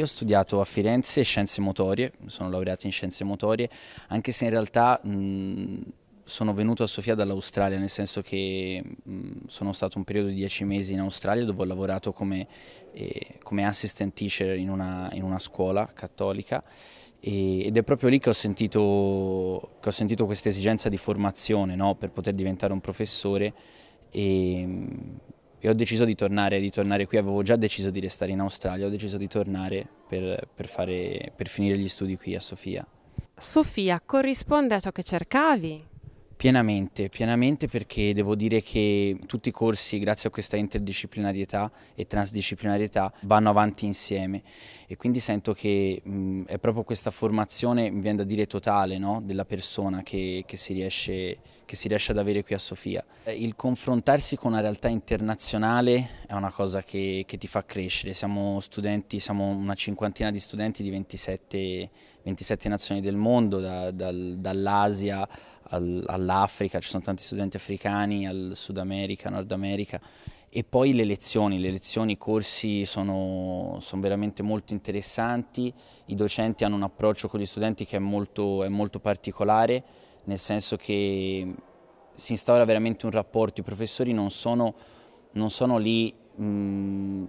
Io ho studiato a Firenze scienze motorie, sono laureato in scienze motorie, anche se in realtà mh, sono venuto a Sofia dall'Australia, nel senso che mh, sono stato un periodo di dieci mesi in Australia dove ho lavorato come, eh, come assistant teacher in una, in una scuola cattolica e, ed è proprio lì che ho sentito, che ho sentito questa esigenza di formazione no? per poter diventare un professore e, e ho deciso di tornare, di tornare, qui, avevo già deciso di restare in Australia, ho deciso di tornare per, per, fare, per finire gli studi qui a Sofia. Sofia corrisponde a ciò che cercavi? Pienamente, pienamente perché devo dire che tutti i corsi, grazie a questa interdisciplinarietà e transdisciplinarietà, vanno avanti insieme e quindi sento che mh, è proprio questa formazione, mi viene da dire totale, no? della persona che, che, si riesce, che si riesce ad avere qui a Sofia. Eh, il confrontarsi con una realtà internazionale è una cosa che, che ti fa crescere, siamo studenti, siamo una cinquantina di studenti di 27, 27 nazioni del mondo, da, dal, dall'Asia al, all'Africa, ci sono tanti studenti africani, al Sud America, Nord America e poi le lezioni, le lezioni, i corsi sono, sono, veramente molto interessanti, i docenti hanno un approccio con gli studenti che è molto, è molto particolare, nel senso che si instaura veramente un rapporto, i professori non sono, non sono lì mh, mhmm,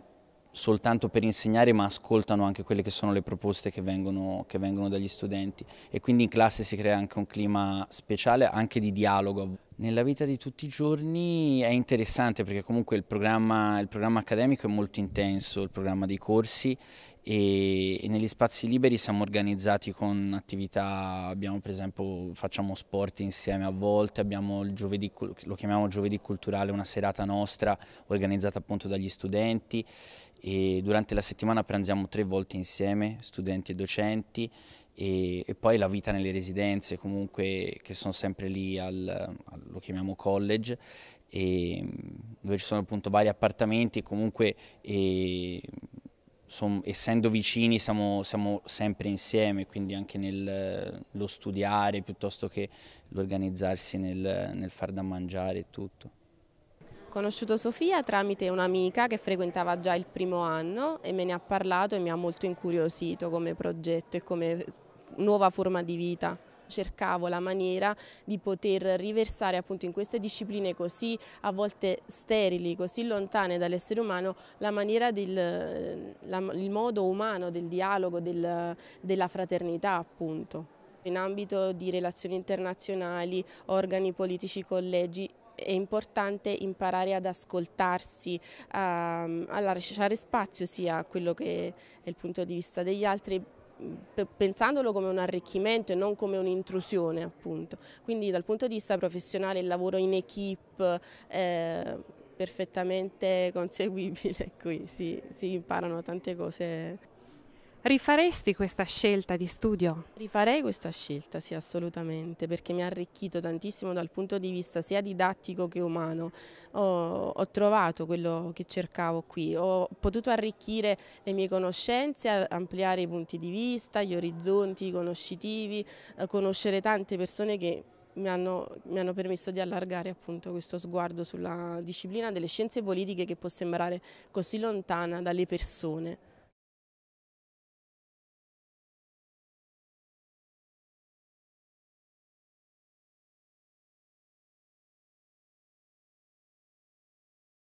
soltanto per insegnare ma ascoltano anche quelle che sono le proposte che vengono, che vengono, dagli studenti e quindi in classe si crea anche un clima speciale anche di dialogo. Nella vita di tutti i giorni è interessante perché comunque il programma, il programma accademico è molto intenso, il programma dei corsi e, e, negli spazi liberi siamo organizzati con attività, abbiamo per esempio, facciamo sport insieme a volte, abbiamo il giovedì, lo chiamiamo giovedì culturale, una serata nostra organizzata appunto dagli studenti e durante la settimana pranziamo tre volte insieme, studenti e docenti e, e poi la vita nelle residenze comunque che sono sempre lì al, al lo chiamiamo college e, dove ci sono appunto vari appartamenti comunque e, Som, essendo vicini siamo, siamo, sempre insieme, quindi anche nello studiare piuttosto che l'organizzarsi nel, nel far da mangiare e tutto. Ho conosciuto Sofia tramite un'amica che frequentava già il primo anno e me ne ha parlato e mi ha molto incuriosito come progetto e come nuova forma di vita cercavo la maniera di poter riversare appunto in queste discipline così a volte sterili, così lontane dall'essere umano, la maniera del la, il modo umano del dialogo, del, della fraternità appunto. In ambito di relazioni internazionali, organi politici, collegi, è importante imparare ad ascoltarsi, a, ehm, a lasciare spazio sia a quello che è il punto di vista degli altri, pensandolo come un arricchimento e non come un'intrusione appunto. Quindi dal punto di vista professionale il lavoro in equip è eh, perfettamente conseguibile qui, si, si imparano tante cose Rifaresti questa scelta di studio? Rifarei questa scelta, sì, assolutamente, perché mi ha arricchito tantissimo dal punto di vista sia didattico che umano. Ho, ho trovato quello che cercavo qui, ho potuto arricchire le mie conoscenze, ampliare i punti di vista, gli orizzonti conoscitivi, eh, conoscere tante persone che mi hanno, mi hanno, permesso di allargare appunto questo sguardo sulla disciplina delle scienze politiche che può sembrare così lontana dalle persone.